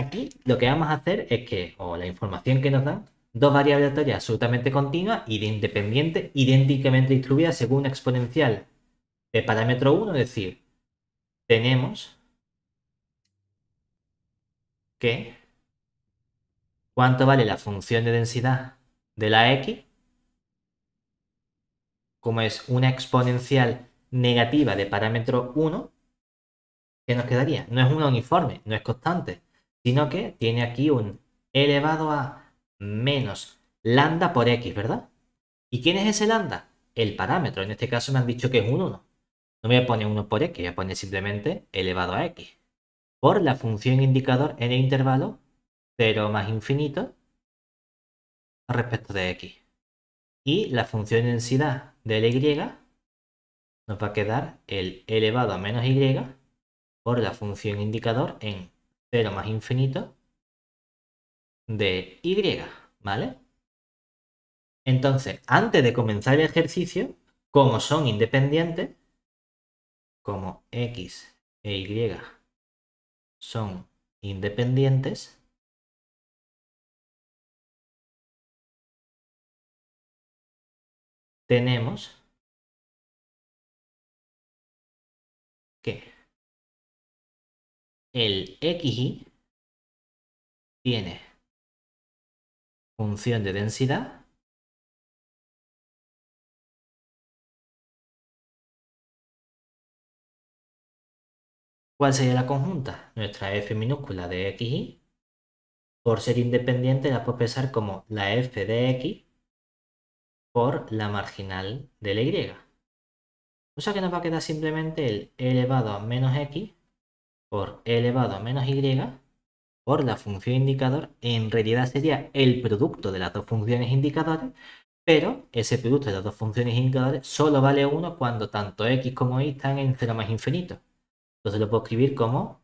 Aquí lo que vamos a hacer es que, o la información que nos dan, dos variables aleatorias absolutamente continuas y de independiente, idénticamente distribuidas según una exponencial de parámetro 1, es decir, tenemos que cuánto vale la función de densidad de la x, como es una exponencial negativa de parámetro 1, ¿qué nos quedaría? No es una uniforme, no es constante, sino que tiene aquí un elevado a menos lambda por x, ¿verdad? ¿Y quién es ese lambda? El parámetro. En este caso me han dicho que es un 1. No me voy a poner 1 por x, voy a poner simplemente elevado a x. Por la función indicador en el intervalo 0 más infinito respecto de x. Y la función densidad de la y nos va a quedar el elevado a menos y por la función indicador en 0 más infinito de y, ¿vale? Entonces, antes de comenzar el ejercicio, como son independientes, como x e y son independientes, tenemos el xy tiene función de densidad ¿Cuál sería la conjunta? Nuestra f minúscula de xy, por ser independiente la puedo pensar como la f de x por la marginal de la y. O sea que nos va a quedar simplemente el elevado a menos x por e elevado a menos y por la función indicador, en realidad sería el producto de las dos funciones indicadores, pero ese producto de las dos funciones indicadores solo vale 1 cuando tanto x como y están en 0 más infinito. Entonces lo puedo escribir como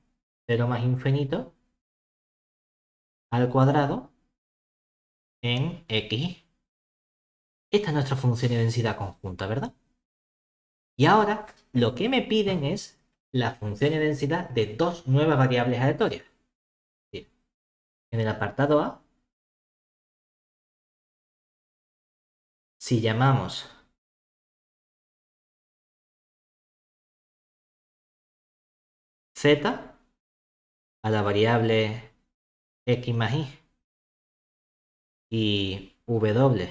0 más infinito al cuadrado en x. Esta es nuestra función de densidad conjunta, ¿verdad? Y ahora lo que me piden es la función de densidad de dos nuevas variables aleatorias. En el apartado A, si llamamos z a la variable x más y y w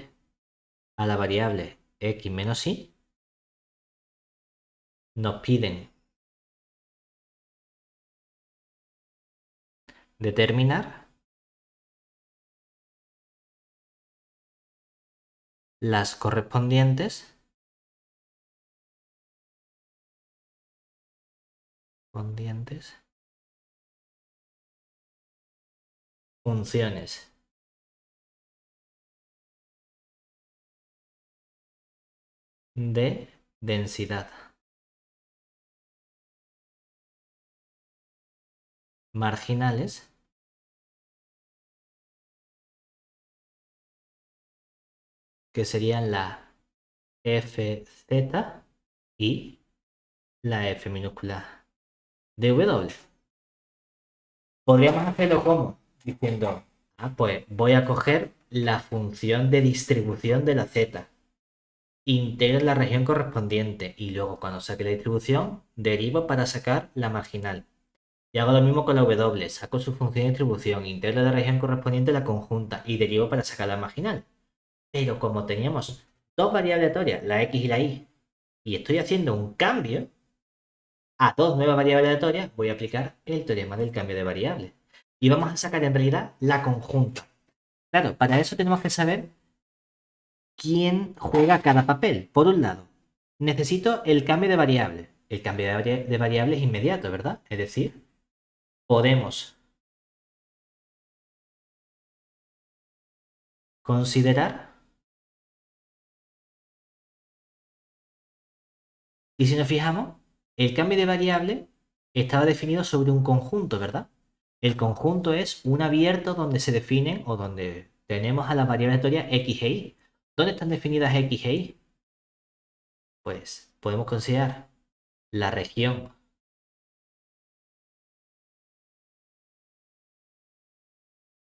a la variable x menos y, nos piden determinar las correspondientes funciones. de densidad. Marginales que serían la FZ y la F minúscula de W. Podríamos hacerlo como diciendo, ah, pues voy a coger la función de distribución de la Z, integro la región correspondiente y luego cuando saque la distribución derivo para sacar la marginal. Y hago lo mismo con la W, saco su función de distribución, integro la región correspondiente de la conjunta y derivo para sacar la marginal. Pero como teníamos dos variables aleatorias, la x y la y, y estoy haciendo un cambio a dos nuevas variables aleatorias, voy a aplicar el teorema del cambio de variables. Y vamos a sacar en realidad la conjunta. Claro, para eso tenemos que saber quién juega cada papel. Por un lado, necesito el cambio de variable El cambio de, variables es inmediato, ¿verdad? Es decir, podemos considerar Y si nos fijamos, el cambio de variable estaba definido sobre un conjunto, ¿verdad? El conjunto es un abierto donde se definen o donde tenemos a la variable teoría x e y. ¿Dónde están definidas x e y? Pues podemos considerar la región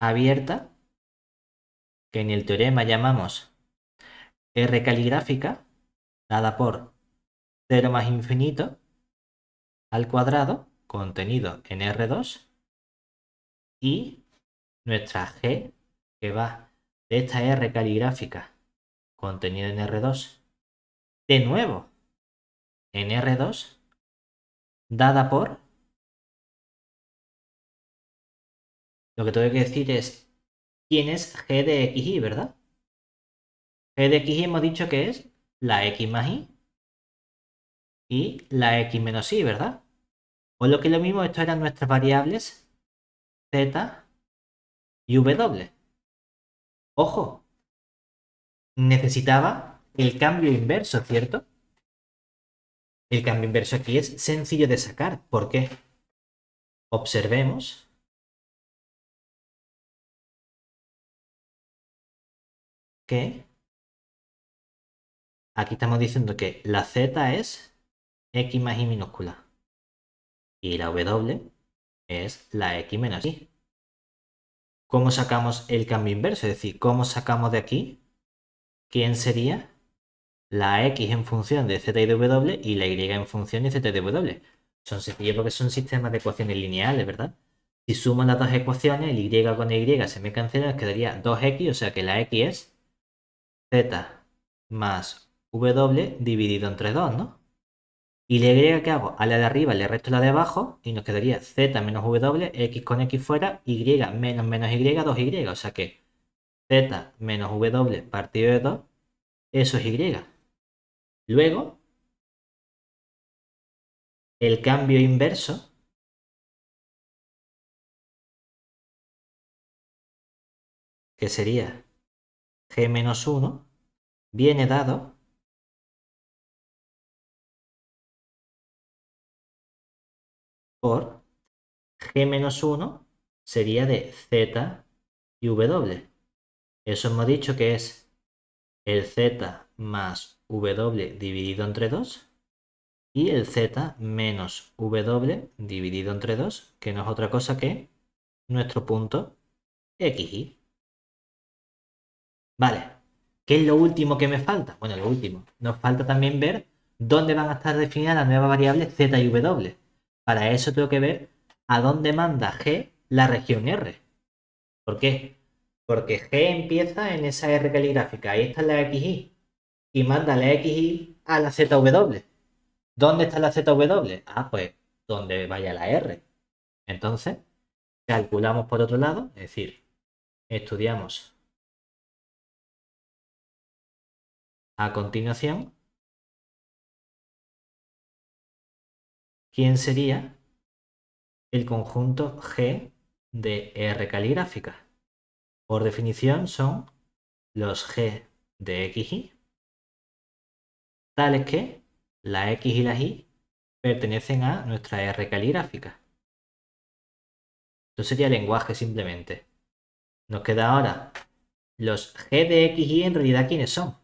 abierta, que en el teorema llamamos R caligráfica, dada por 0 más infinito al cuadrado, contenido en R2, y nuestra G, que va de esta R caligráfica, contenido en R2, de nuevo en R2, dada por... Lo que tengo que decir es, ¿quién es G de y, verdad? G de y hemos dicho que es la X más Y y la x menos y, ¿verdad? O lo que es lo mismo, esto eran nuestras variables z y w. Ojo, necesitaba el cambio inverso, ¿cierto? El cambio inverso aquí es sencillo de sacar. ¿Por qué? Observemos. que aquí estamos diciendo que la z es X más Y minúscula. Y la W es la X menos Y. ¿Cómo sacamos el cambio inverso? Es decir, ¿cómo sacamos de aquí quién sería la X en función de Z y W y la Y en función de Z y W? Son sencillos porque son sistemas de ecuaciones lineales, ¿verdad? Si sumo las dos ecuaciones, el y con y se me cancela, quedaría 2x, o sea que la x es z más w dividido entre 2, ¿no? Y le Y que hago a la de arriba le resto la de abajo y nos quedaría z menos w, x con x fuera, y menos menos y, 2y. O sea que z menos w partido de 2, eso es y. Luego, el cambio inverso que sería g menos 1, viene dado por G-1 menos sería de Z y W. Eso hemos dicho que es el Z más W dividido entre 2 y el Z menos W dividido entre 2, que no es otra cosa que nuestro punto x. Vale, ¿qué es lo último que me falta? Bueno, lo último. Nos falta también ver dónde van a estar definidas las nuevas variables Z y W. Para eso tengo que ver a dónde manda G la región R. ¿Por qué? Porque G empieza en esa R caligráfica. Ahí está la XY. Y manda la XY a la ZW. ¿Dónde está la ZW? Ah, pues donde vaya la R. Entonces, calculamos por otro lado, es decir, estudiamos a continuación ¿Quién sería el conjunto G de R caligráfica? Por definición son los G de X, Y, tales que la X y la Y pertenecen a nuestra R caligráfica. Esto sería lenguaje simplemente. Nos queda ahora los G de X y en realidad quiénes son.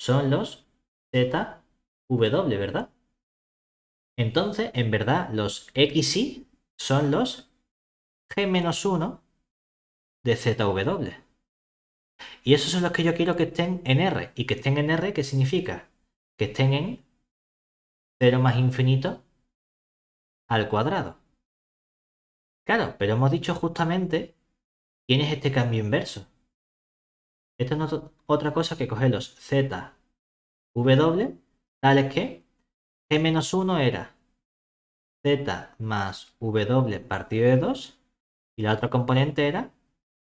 Son los Z, W, ¿verdad? Entonces, en verdad, los XY son los G-1 menos de ZW. Y esos son los que yo quiero que estén en R. Y que estén en R, ¿qué significa? Que estén en 0 más infinito al cuadrado. Claro, pero hemos dicho justamente quién es este cambio inverso. Esto es otra cosa que coger los Z, W, tales que menos 1 era Z más W partido de 2 y la otra componente era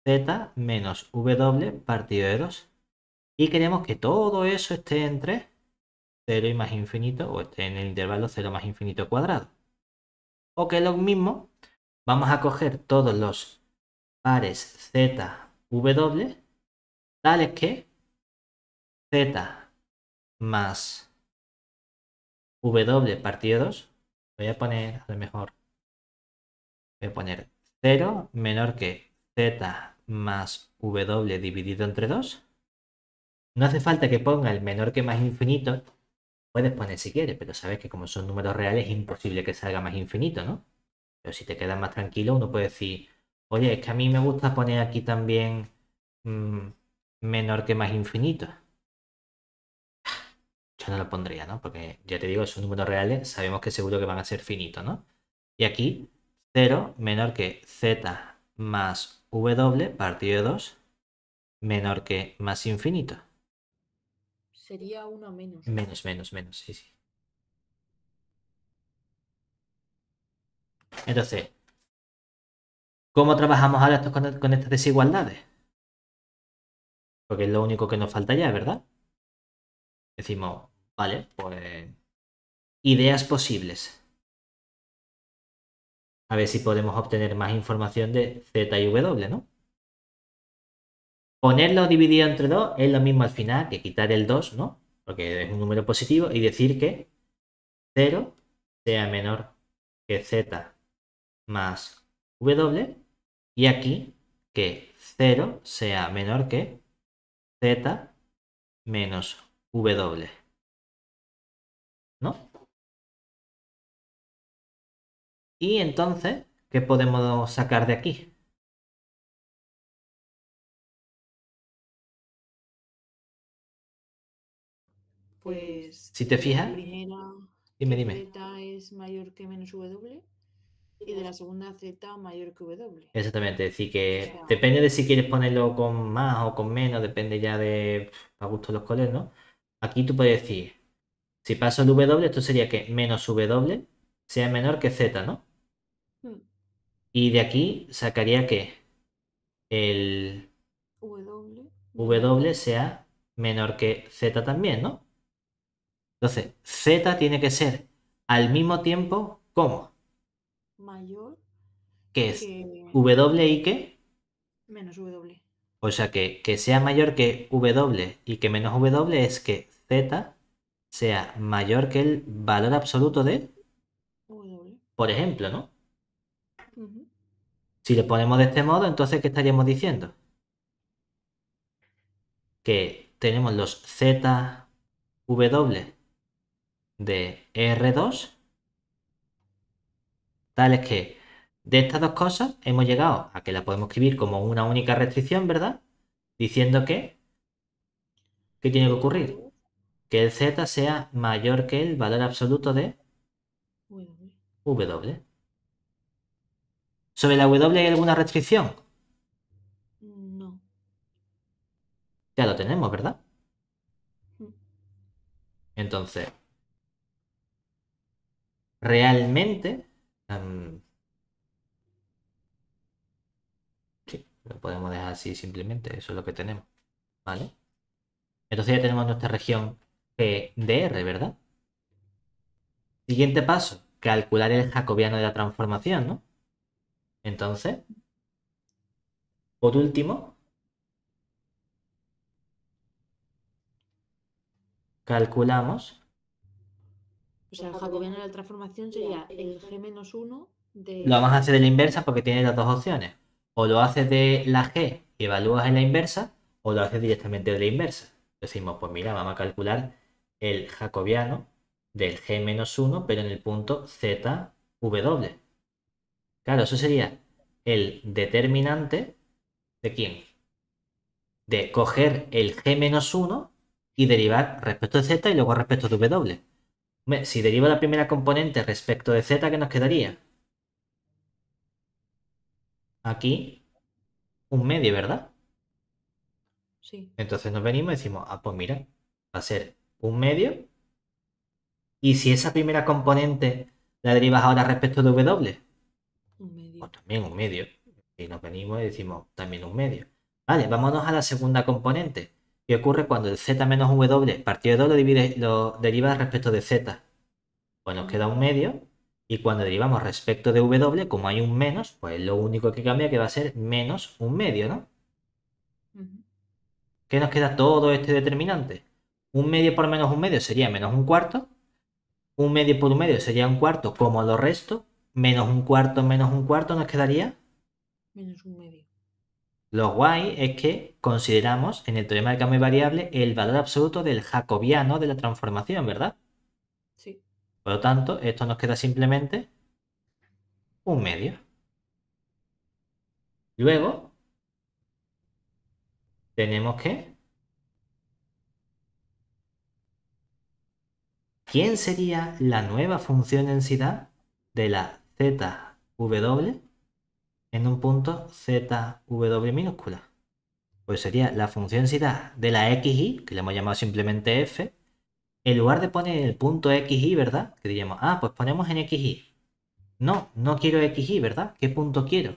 Z menos W partido de 2. Y queremos que todo eso esté entre 0 y más infinito o esté en el intervalo 0 más infinito cuadrado. O que lo mismo, vamos a coger todos los pares Z, W, tales que Z más W partido 2. Voy a poner, a lo mejor, voy a poner 0 menor que z más w dividido entre 2. No hace falta que ponga el menor que más infinito. Puedes poner si quieres, pero sabes que como son números reales es imposible que salga más infinito, ¿no? Pero si te quedas más tranquilo, uno puede decir, oye, es que a mí me gusta poner aquí también mm, menor que más infinito no lo pondría, ¿no? Porque ya te digo, son números reales, ¿eh? sabemos que seguro que van a ser finitos, ¿no? Y aquí 0 menor que z más w partido de 2 menor que más infinito. Sería 1 menos. Menos, menos, menos, sí, sí. Entonces, ¿cómo trabajamos ahora con estas desigualdades? Porque es lo único que nos falta ya, ¿verdad? Decimos, Vale, pues... Ideas posibles. A ver si podemos obtener más información de Z y W, ¿no? Ponerlo dividido entre 2 es lo mismo al final que quitar el 2, ¿no? Porque es un número positivo y decir que 0 sea menor que Z más W y aquí que 0 sea menor que Z menos W. Y entonces, ¿qué podemos sacar de aquí? Pues. Si te fijas. me dime, dime. Z es mayor que menos W. Y de la segunda Z mayor que W. Exactamente. Es decir, que depende de si quieres ponerlo con más o con menos. Depende ya de. A gusto los colores, ¿no? Aquí tú puedes decir. Si paso el W, esto sería que menos W sea menor que Z, ¿no? Y de aquí sacaría que el w. w sea menor que z también, ¿no? Entonces, z tiene que ser al mismo tiempo como mayor que, es w y que menos w. O sea, que, que sea mayor que w y que menos w es que z sea mayor que el valor absoluto de w. Por ejemplo, ¿no? Si le ponemos de este modo, entonces, ¿qué estaríamos diciendo? Que tenemos los ZW de R2, tales que de estas dos cosas hemos llegado a que la podemos escribir como una única restricción, ¿verdad? Diciendo que, ¿qué tiene que ocurrir? Que el Z sea mayor que el valor absoluto de W. ¿Sobre la W hay alguna restricción? No. Ya lo tenemos, ¿verdad? Mm. Entonces, realmente... Mm, sí, lo podemos dejar así simplemente, eso es lo que tenemos, ¿vale? Entonces ya tenemos nuestra región PDR, ¿verdad? Siguiente paso, calcular el mm. jacobiano de la transformación, ¿no? Entonces, por último, calculamos. O sea, el jacobiano de la transformación sería el g menos 1 de... Lo vamos a hacer de la inversa porque tiene las dos opciones. O lo haces de la g y evalúas en la inversa, o lo haces directamente de la inversa. Decimos, pues mira, vamos a calcular el jacobiano del g menos 1, pero en el punto z w. Claro, eso sería el determinante de quién? De coger el G-1 y derivar respecto de Z y luego respecto de W. Si derivo la primera componente respecto de Z, ¿qué nos quedaría? Aquí un medio, ¿verdad? Sí. Entonces nos venimos y decimos, ah, pues mira, va a ser un medio. Y si esa primera componente la derivas ahora respecto de W, pues también un medio. Y nos venimos y decimos también un medio. Vale, vámonos a la segunda componente. ¿Qué ocurre cuando el z menos w partido de 2 lo, divide, lo deriva respecto de z? Pues nos queda un medio. Y cuando derivamos respecto de w, como hay un menos, pues lo único que cambia que va a ser menos un medio, ¿no? ¿Qué nos queda todo este determinante? Un medio por menos un medio sería menos un cuarto. Un medio por un medio sería un cuarto como los restos menos un cuarto, menos un cuarto, nos quedaría. Menos un medio. Lo guay es que consideramos en el teorema de cambio variable el valor absoluto del jacobiano de la transformación, ¿verdad? Sí. Por lo tanto, esto nos queda simplemente un medio. Luego, tenemos que... ¿Quién sería la nueva función densidad de la ZW en un punto ZW minúscula. Pues sería la función de la XY, que le hemos llamado simplemente F, en lugar de poner el punto y, ¿verdad? Que diríamos, ah, pues ponemos en XY. No, no quiero XY, ¿verdad? ¿Qué punto quiero?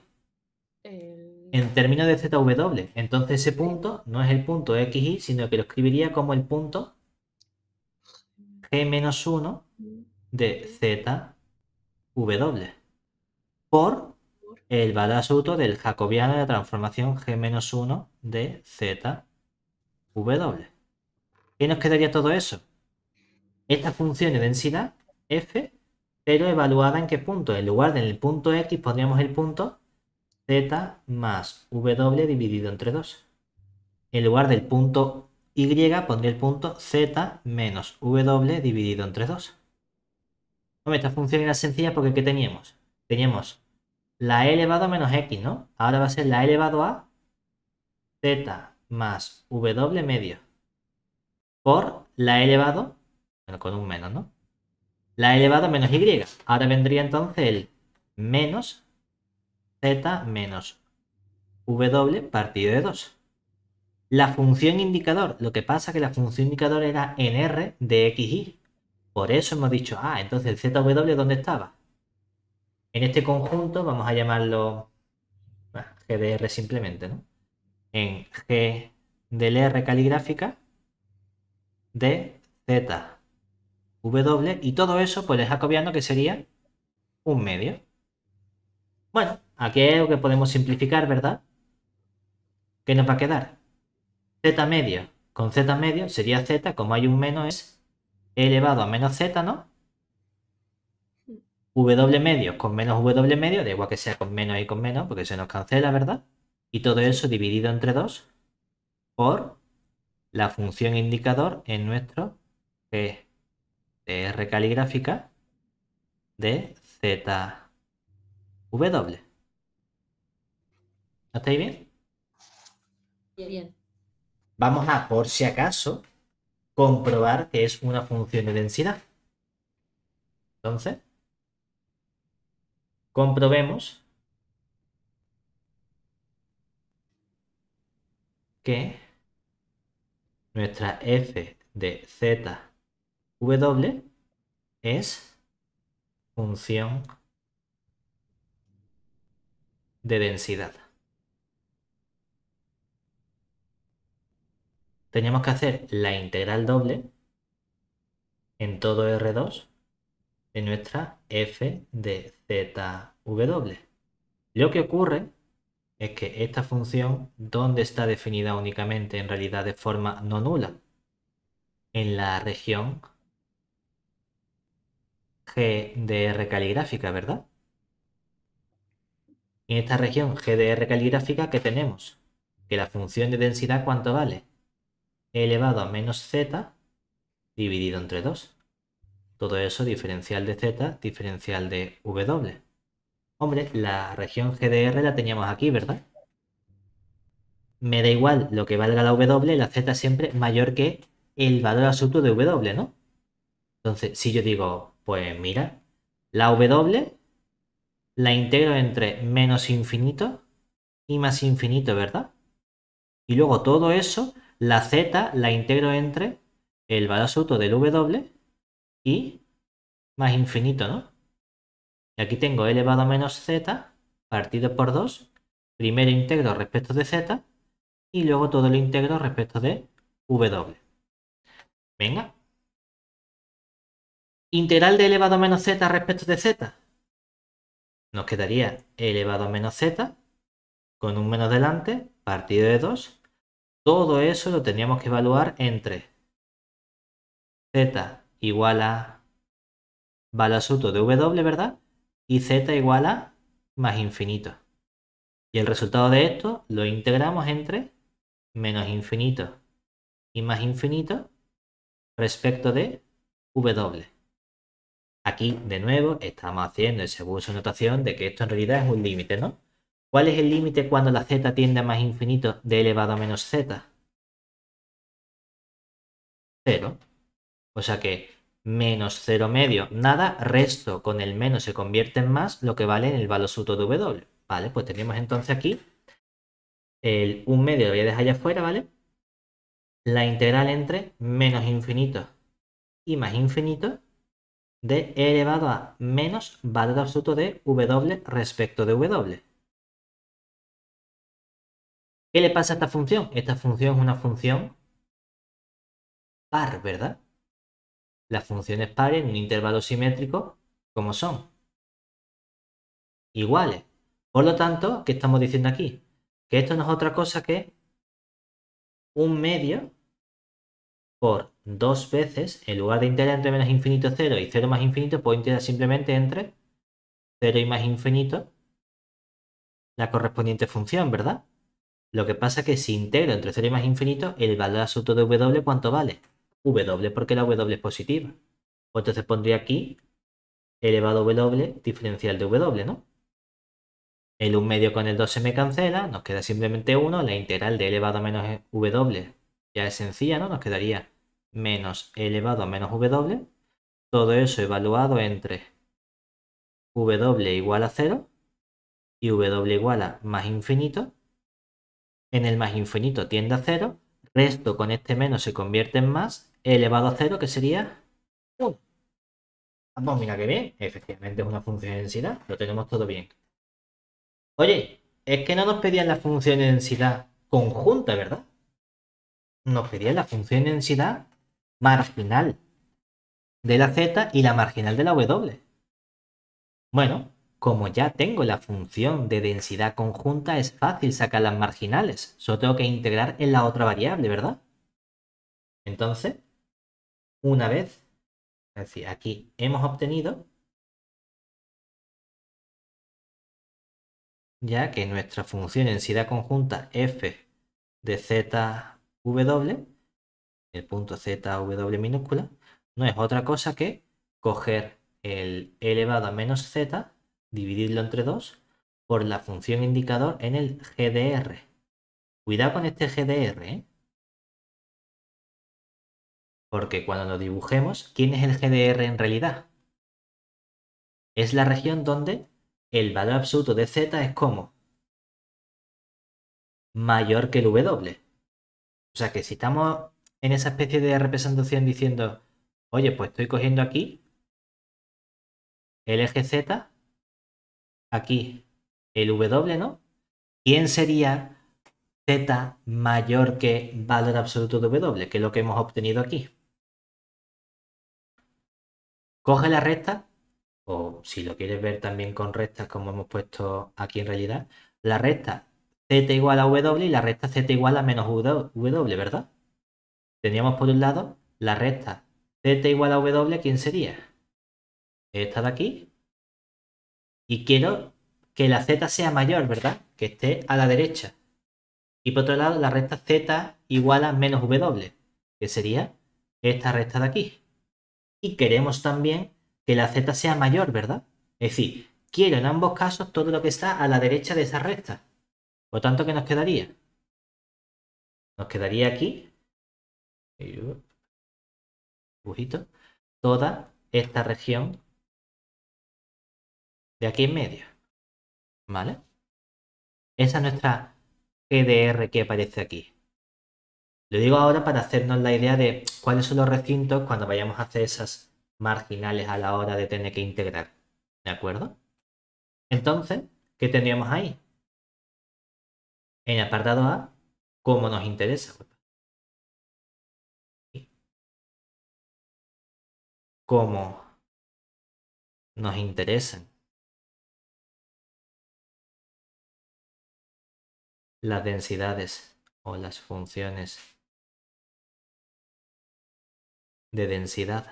En términos de ZW. Entonces ese punto no es el punto XY, sino que lo escribiría como el punto G-1 de Z W por el valor absoluto del jacobiano de la transformación G-1 de Z W. ¿Qué nos quedaría todo eso? Esta función de densidad F, pero evaluada en qué punto. En lugar del punto X pondríamos el punto Z más W dividido entre 2. En lugar del punto Y pondría el punto Z menos W dividido entre 2 esta función era sencilla porque ¿qué teníamos? Teníamos la e elevado a menos x, ¿no? Ahora va a ser la e elevado a z más w medio por la e elevado, bueno, con un menos, ¿no? La e elevado a menos y. Ahora vendría entonces el menos z menos w partido de 2. La función indicador, lo que pasa es que la función indicador era nr r de xy. Por eso hemos dicho, ah, entonces el ZW, ¿dónde estaba? En este conjunto vamos a llamarlo GDR simplemente, ¿no? En G del R caligráfica de ZW. y todo eso pues es acobiando que sería un medio. Bueno, aquí es lo que podemos simplificar, ¿verdad? ¿Qué nos va a quedar? Z medio con Z medio sería Z, como hay un menos es elevado a menos z, ¿no? W medio con menos W medio, da igual que sea con menos y con menos, porque se nos cancela, ¿verdad? Y todo eso dividido entre 2 por la función indicador en nuestro que es R caligráfica de z W. ¿No estáis bien? Bien. Vamos a, por si acaso, comprobar que es una función de densidad. Entonces, comprobemos que nuestra f de z w es función de densidad. Tenemos que hacer la integral doble en todo R2 de nuestra f de zw. Lo que ocurre es que esta función, ¿dónde está definida únicamente en realidad de forma no nula? En la región G de R caligráfica, ¿verdad? En esta región G de R caligráfica, que tenemos? Que la función de densidad, ¿cuánto vale? elevado a menos z dividido entre 2. Todo eso diferencial de z, diferencial de w. Hombre, la región GDR la teníamos aquí, ¿verdad? Me da igual lo que valga la w, la z siempre mayor que el valor absoluto de w, ¿no? Entonces, si yo digo, pues mira, la w la integro entre menos infinito y más infinito, ¿verdad? Y luego todo eso la z la integro entre el valor absoluto del w y más infinito, ¿no? Y aquí tengo elevado a menos z partido por 2, primero integro respecto de z y luego todo lo integro respecto de w. Venga. Integral de elevado a menos z respecto de z. Nos quedaría elevado a menos z con un menos delante partido de 2 todo eso lo teníamos que evaluar entre z igual a absoluto de w, ¿verdad? Y z igual a más infinito. Y el resultado de esto lo integramos entre menos infinito y más infinito respecto de w. Aquí, de nuevo, estamos haciendo, según su notación, de que esto en realidad es un límite, ¿no? ¿Cuál es el límite cuando la z tiende a más infinito de elevado a menos z? Cero. O sea que menos 0 medio, nada, resto con el menos se convierte en más, lo que vale en el valor absoluto de W. Vale, pues tenemos entonces aquí el 1 medio, lo voy a dejar allá afuera, ¿vale? La integral entre menos infinito y más infinito de elevado a menos valor absoluto de W respecto de W. ¿Qué le pasa a esta función? Esta función es una función par, ¿verdad? Las funciones pares en un intervalo simétrico, como son? Iguales. Por lo tanto, ¿qué estamos diciendo aquí? Que esto no es otra cosa que un medio por dos veces, en lugar de integrar entre menos infinito 0 y 0 más infinito, puedo integrar simplemente entre 0 y más infinito la correspondiente función, ¿verdad? Lo que pasa es que si integro entre 0 y más infinito, el valor absoluto de W, ¿cuánto vale? W, porque la W es positiva. Pues entonces pondría aquí elevado W diferencial de W, ¿no? El 1 medio con el 2 se me cancela, nos queda simplemente 1, la integral de elevado a menos W ya es sencilla, ¿no? Nos quedaría menos elevado a menos W, todo eso evaluado entre W igual a 0 y W igual a más infinito en el más infinito tiende a 0, resto con este menos se convierte en más, elevado a 0 que sería 1. Vamos, ah, pues mira que bien, efectivamente es una función de densidad, lo tenemos todo bien. Oye, es que no nos pedían la función de densidad conjunta, ¿verdad? Nos pedían la función de densidad marginal de la z y la marginal de la w. Bueno, como ya tengo la función de densidad conjunta, es fácil sacar las marginales. Solo tengo que integrar en la otra variable, ¿verdad? Entonces, una vez, es decir, aquí hemos obtenido ya que nuestra función de densidad conjunta f de w, el punto w minúscula, no es otra cosa que coger el elevado a menos z dividirlo entre dos, por la función indicador en el GDR. Cuidado con este GDR, ¿eh? Porque cuando lo dibujemos, ¿quién es el GDR en realidad? Es la región donde el valor absoluto de Z es como mayor que el W. O sea que si estamos en esa especie de representación diciendo, oye, pues estoy cogiendo aquí el eje Z aquí el W, ¿no? ¿Quién sería Z mayor que valor absoluto de W, que es lo que hemos obtenido aquí? Coge la recta, o si lo quieres ver también con rectas como hemos puesto aquí en realidad, la recta Z igual a W y la recta Z igual a menos W, ¿verdad? Teníamos por un lado la recta Z igual a W, ¿quién sería? Esta de aquí, y quiero que la z sea mayor, ¿verdad? Que esté a la derecha. Y por otro lado, la recta z igual a menos w, que sería esta recta de aquí. Y queremos también que la z sea mayor, ¿verdad? Es decir, quiero en ambos casos todo lo que está a la derecha de esa recta. Por tanto, ¿qué nos quedaría? Nos quedaría aquí, eh, dibujito, toda esta región de aquí en medio. ¿Vale? Esa es nuestra GDR que aparece aquí. Lo digo ahora para hacernos la idea de cuáles son los recintos cuando vayamos a hacer esas marginales a la hora de tener que integrar. ¿De acuerdo? Entonces, ¿qué tendríamos ahí? En el apartado A, ¿cómo nos interesa. ¿Cómo nos interesan las densidades o las funciones de densidad.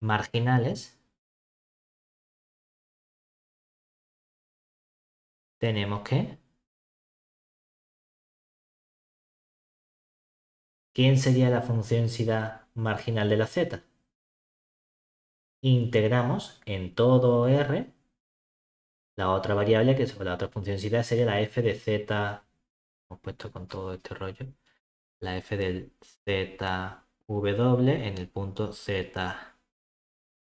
marginales tenemos que ¿quién sería la función densidad marginal de la z? integramos en todo R la otra variable que sobre la otra función sería la f de z, hemos puesto con todo este rollo, la f del zw en el punto z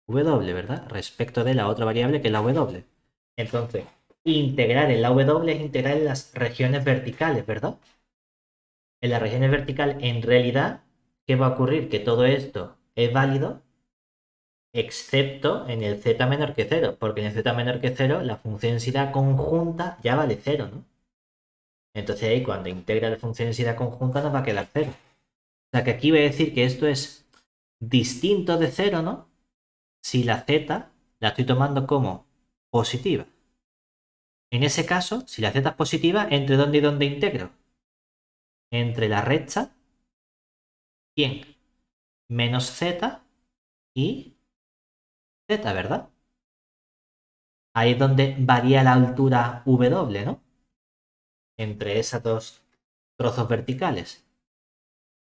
w, ¿verdad? Respecto de la otra variable que es la w. Entonces, integrar en la w es integrar en las regiones verticales, ¿verdad? En las regiones verticales, en realidad, ¿qué va a ocurrir? Que todo esto es válido excepto en el z menor que 0, porque en el z menor que 0 la función de densidad conjunta ya vale 0, ¿no? Entonces ahí cuando integra la función de densidad conjunta nos va a quedar 0. O sea que aquí voy a decir que esto es distinto de 0, ¿no? Si la z la estoy tomando como positiva. En ese caso, si la z es positiva, ¿entre dónde y dónde integro? Entre la recta, ¿quién? Menos z y ¿verdad? Ahí es donde varía la altura W, ¿no? Entre esos dos trozos verticales.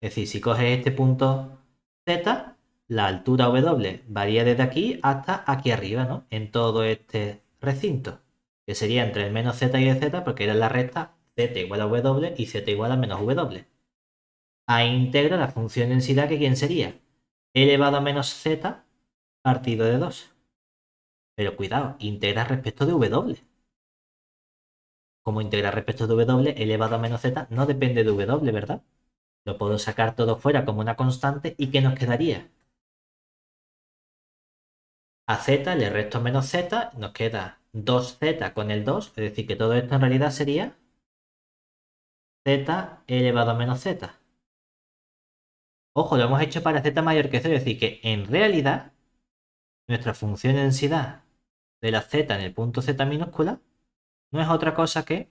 Es decir, si coges este punto Z, la altura W varía desde aquí hasta aquí arriba, ¿no? En todo este recinto, que sería entre el menos Z y el Z, porque era la recta Z igual a W y Z igual a menos W. Ahí integra la función densidad que quién sería elevado a menos Z partido de 2. Pero cuidado, integra respecto de W. Como integra respecto de W elevado a menos Z no depende de W, ¿verdad? Lo puedo sacar todo fuera como una constante y ¿qué nos quedaría? A Z le resto menos Z, nos queda 2Z con el 2, es decir, que todo esto en realidad sería Z elevado a menos Z. Ojo, lo hemos hecho para Z mayor que 0, es decir, que en realidad nuestra función densidad de la z en el punto z minúscula no es otra cosa que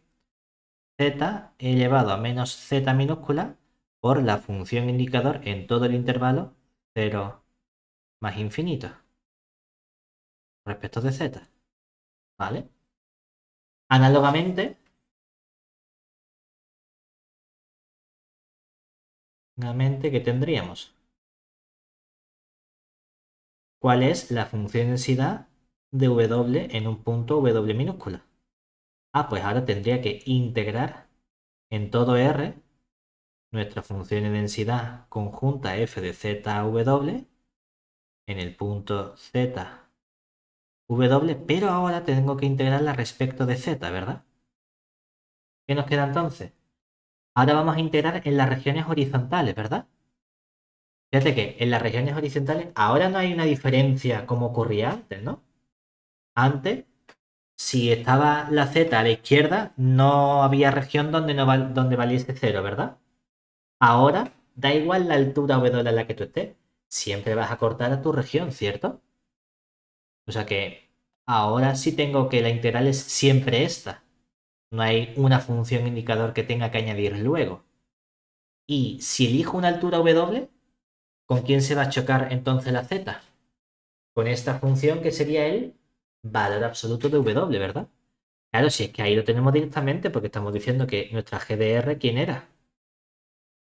z elevado a menos z minúscula por la función indicador en todo el intervalo 0 más infinito respecto de z. ¿Vale? Análogamente, que tendríamos cuál es la función de densidad de W en un punto W minúscula. Ah, pues ahora tendría que integrar en todo R nuestra función de densidad conjunta f de z a w en el punto z w, pero ahora tengo que integrarla respecto de z, ¿verdad? ¿Qué nos queda entonces? Ahora vamos a integrar en las regiones horizontales, ¿verdad? Fíjate que en las regiones horizontales ahora no hay una diferencia como ocurría antes, ¿no? Antes, si estaba la Z a la izquierda, no había región donde, no valiese cero, ¿verdad? Ahora, da igual la altura W en la que tú estés, siempre vas a cortar a tu región, ¿cierto? O sea que ahora sí tengo que la integral es siempre esta. No hay una función indicador que tenga que añadir luego. Y si elijo una altura W, ¿Con quién se va a chocar entonces la z? Con esta función que sería el valor absoluto de w, ¿verdad? Claro, si es que ahí lo tenemos directamente porque estamos diciendo que nuestra GDR, ¿quién era?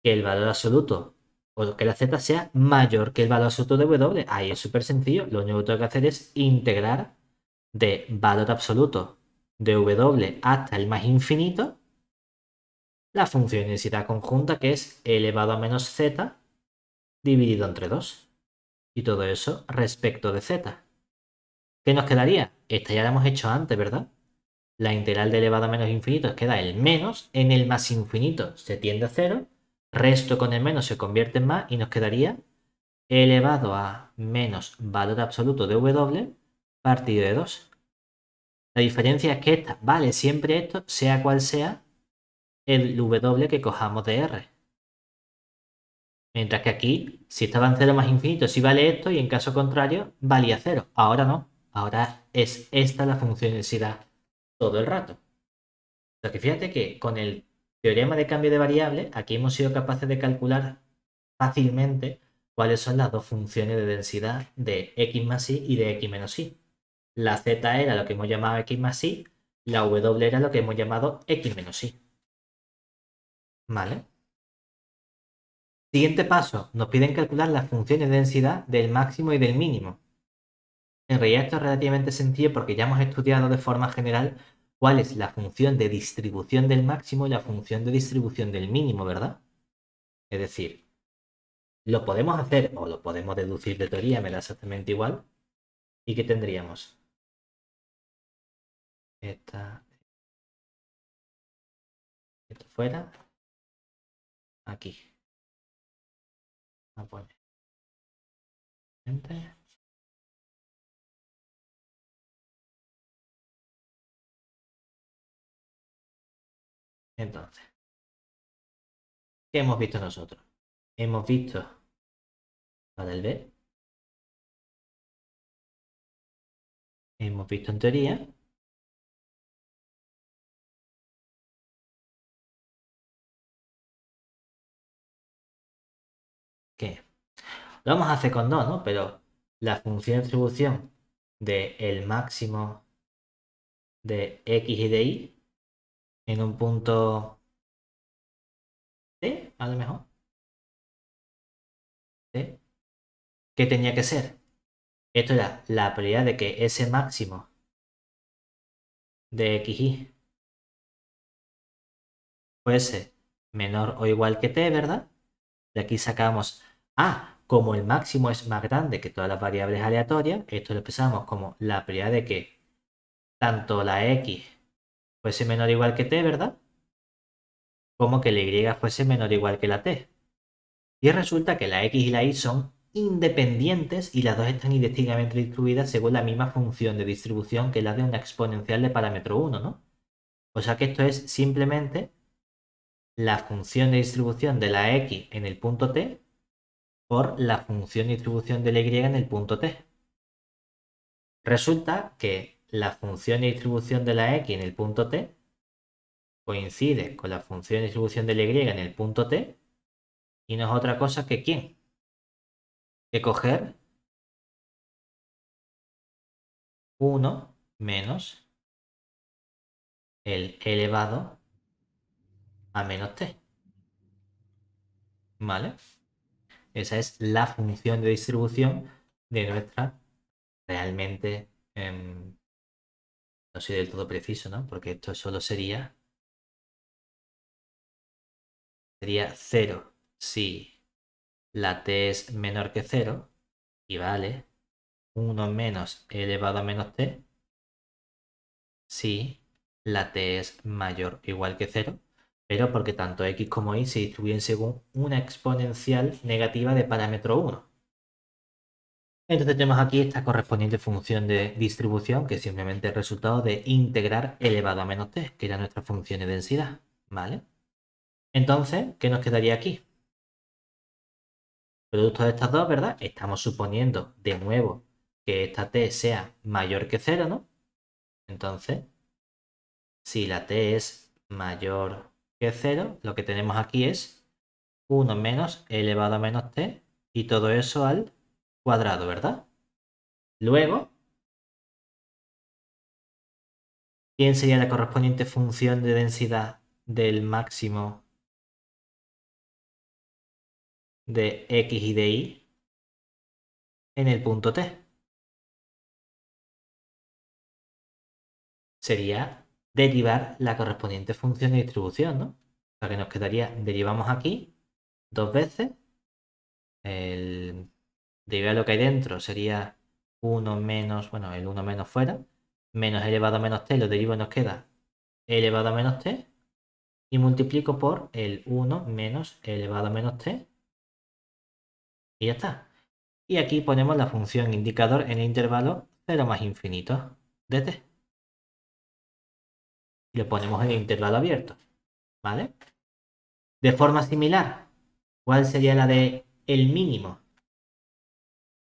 Que el valor absoluto o que la z sea mayor que el valor absoluto de w. Ahí es súper sencillo. Lo único que tengo que hacer es integrar de valor absoluto de w hasta el más infinito la función de densidad conjunta que es elevado a menos z dividido entre 2. Y todo eso respecto de z. ¿Qué nos quedaría? Esta ya la hemos hecho antes, ¿verdad? La integral de elevado a menos infinito queda el menos, en el más infinito se tiende a 0, resto con el menos se convierte en más y nos quedaría elevado a menos valor absoluto de W partido de 2. La diferencia es que esta vale siempre esto, sea cual sea el W que cojamos de R. Mientras que aquí, si estaba en 0 más infinito, sí vale esto y en caso contrario, valía cero. Ahora no. Ahora es esta la función de densidad todo el rato. que fíjate que con el teorema de cambio de variable, aquí hemos sido capaces de calcular fácilmente cuáles son las dos funciones de densidad de x más y y de x menos y. La z era lo que hemos llamado x más y, la w era lo que hemos llamado x menos y. ¿Vale? Siguiente paso, nos piden calcular las funciones de densidad del máximo y del mínimo. En realidad esto es relativamente sencillo porque ya hemos estudiado de forma general cuál es la función de distribución del máximo y la función de distribución del mínimo, ¿verdad? Es decir, lo podemos hacer o lo podemos deducir de teoría, me da exactamente igual. ¿Y qué tendríamos? Esta, esto fuera. Aquí. Entonces, ¿qué hemos visto nosotros? Hemos visto la del B. Hemos visto en teoría Lo vamos a hacer con 2, ¿no? Pero la función de distribución del el máximo de x y de y en un punto t, a lo mejor. ¿Qué tenía que ser? Esto era la prioridad de que ese máximo de x y fuese menor o igual que t, ¿verdad? De aquí sacamos, ah, como el máximo es más grande que todas las variables aleatorias, esto lo pensamos como la prioridad de que tanto la x fuese menor o igual que t, ¿verdad? Como que la y fuese menor o igual que la t. Y resulta que la x y la y son independientes y las dos están idénticamente distribuidas según la misma función de distribución que la de una exponencial de parámetro 1, ¿no? O sea que esto es simplemente la función de distribución de la x en el punto t por la función de distribución de la y en el punto t. Resulta que la función de distribución de la x en el punto t coincide con la función de distribución de la y en el punto t y no es otra cosa que quién. Que coger 1 menos el elevado a menos t. ¿Vale? Esa es la función de distribución de nuestra realmente... Em, no soy del todo preciso, ¿no? Porque esto solo sería... Sería 0 si la t es menor que 0 y vale 1 menos elevado a menos t si la t es mayor o igual que 0 pero porque tanto x como y se distribuyen según una exponencial negativa de parámetro 1. Entonces tenemos aquí esta correspondiente función de distribución, que es simplemente el resultado de integrar elevado a menos t, que era nuestra función de densidad, ¿vale? Entonces, ¿qué nos quedaría aquí? Producto de estas dos, ¿verdad? Estamos suponiendo, de nuevo, que esta t sea mayor que 0, ¿no? Entonces, si la t es mayor de 0, lo que tenemos aquí es 1 menos elevado a menos t y todo eso al cuadrado, ¿verdad? Luego, ¿quién sería la correspondiente función de densidad del máximo de x y de y en el punto t? Sería derivar la correspondiente función de distribución, ¿no? O sea que nos quedaría, derivamos aquí dos veces, el derivar lo que hay dentro sería 1 menos, bueno, el 1 menos fuera, menos elevado a menos t, lo derivo y nos queda elevado a menos t, y multiplico por el 1 menos elevado a menos t, y ya está. Y aquí ponemos la función indicador en el intervalo 0 más infinito de t y lo ponemos en el abierto. ¿Vale? De forma similar, ¿cuál sería la de el mínimo?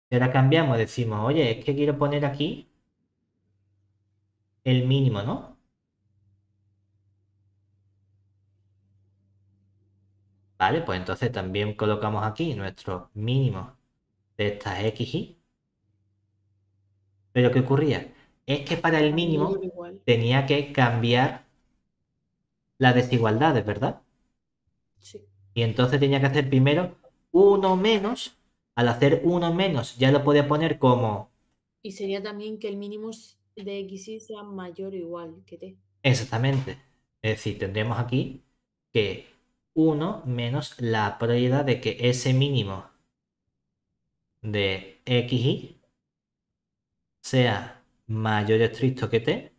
Y ahora cambiamos, decimos, oye, es que quiero poner aquí el mínimo, ¿no? Vale, pues entonces también colocamos aquí nuestro mínimo de estas x, y. Pero ¿qué ocurría? es que para el mínimo tenía que cambiar las desigualdades, ¿verdad? Sí. Y entonces tenía que hacer primero uno menos. Al hacer uno menos ya lo podía poner como... Y sería también que el mínimo de y sea mayor o igual que T. Exactamente. Es decir, tendríamos aquí que 1 menos la probabilidad de que ese mínimo de XY sea mayor estricto que t.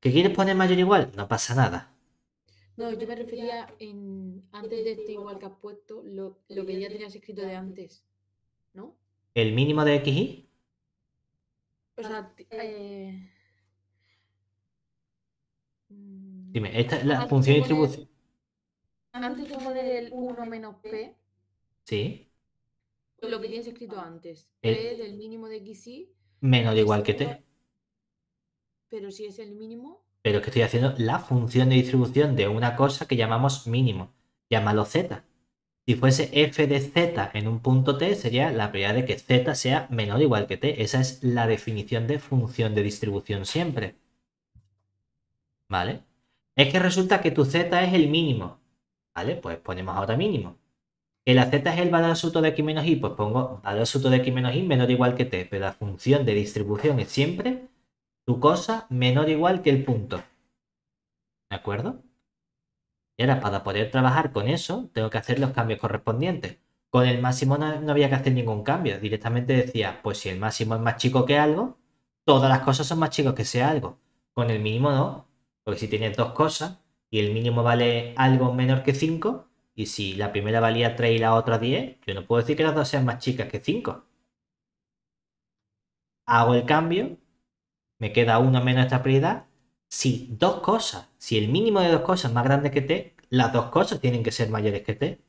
¿qué quieres poner mayor igual? No pasa nada. No, yo me refería en antes de este igual que has puesto, lo, que ya tenías escrito de antes, ¿no? ¿El mínimo de xy? O sea, eh... Mm, Dime, esta es la función de distribución. Antes de poner el 1 menos p. Sí. Lo que tienes escrito antes. El... p del mínimo de xy Menor o igual que T. Pero si es el mínimo. Pero es que estoy haciendo la función de distribución de una cosa que llamamos mínimo. Llámalo Z. Si fuese f de z en un punto t, sería la probabilidad de que z sea menor o igual que t. Esa es la definición de función de distribución siempre. ¿Vale? Es que resulta que tu z es el mínimo. ¿Vale? Pues ponemos ahora mínimo. ¿Que z es el valor absoluto de x menos y? Pues pongo valor absoluto de x menos y menor o igual que t, pero la función de distribución es siempre tu cosa menor o igual que el punto. ¿De acuerdo? Y ahora para poder trabajar con eso, tengo que hacer los cambios correspondientes. Con el máximo no, había que hacer ningún cambio. Directamente decía, pues si el máximo es más chico que algo, todas las cosas son más chicas que sea algo. Con el mínimo no, porque si tienes dos cosas y el mínimo vale algo menor que 5, y si la primera valía 3 y la otra 10, yo no puedo decir que las dos sean más chicas que 5. Hago el cambio, me queda una menos esta prioridad. Si dos cosas, si el mínimo de dos cosas es más grande que t, las dos cosas tienen que ser mayores que t.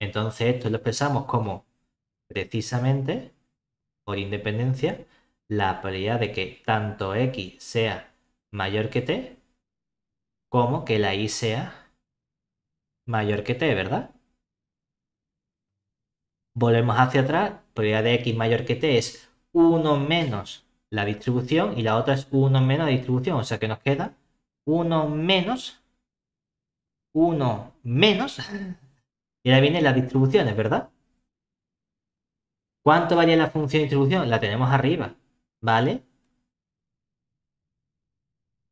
Entonces esto lo expresamos como precisamente, por independencia, la prioridad de que tanto x sea mayor que t, como que la y sea mayor que t, ¿verdad? Volvemos hacia atrás, probabilidad de x mayor que t es 1 menos la distribución y la otra es 1 menos la distribución, o sea que nos queda 1 menos 1 menos y ahora vienen las distribuciones, ¿verdad? ¿Cuánto vale la función de distribución? La tenemos arriba, ¿vale?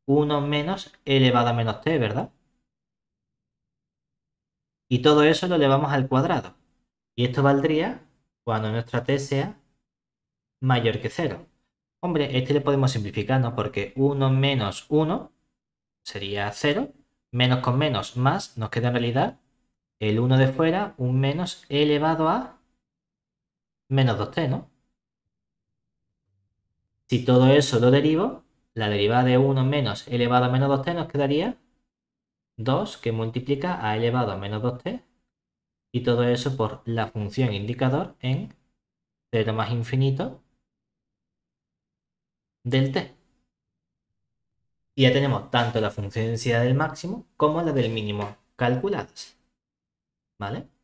1 menos elevado a menos t, ¿verdad? Y todo eso lo elevamos al cuadrado. Y esto valdría cuando nuestra t sea mayor que 0. Hombre, este le podemos simplificar, ¿no? Porque 1 menos 1 sería 0. Menos con menos más nos queda en realidad el 1 de fuera, un menos elevado a menos 2t, ¿no? Si todo eso lo derivo, la derivada de 1 menos elevado a menos 2t nos quedaría 2 que multiplica a elevado a menos 2t y todo eso por la función indicador en 0 más infinito del t. Y ya tenemos tanto la función de densidad del máximo como la del mínimo calculadas. ¿Vale?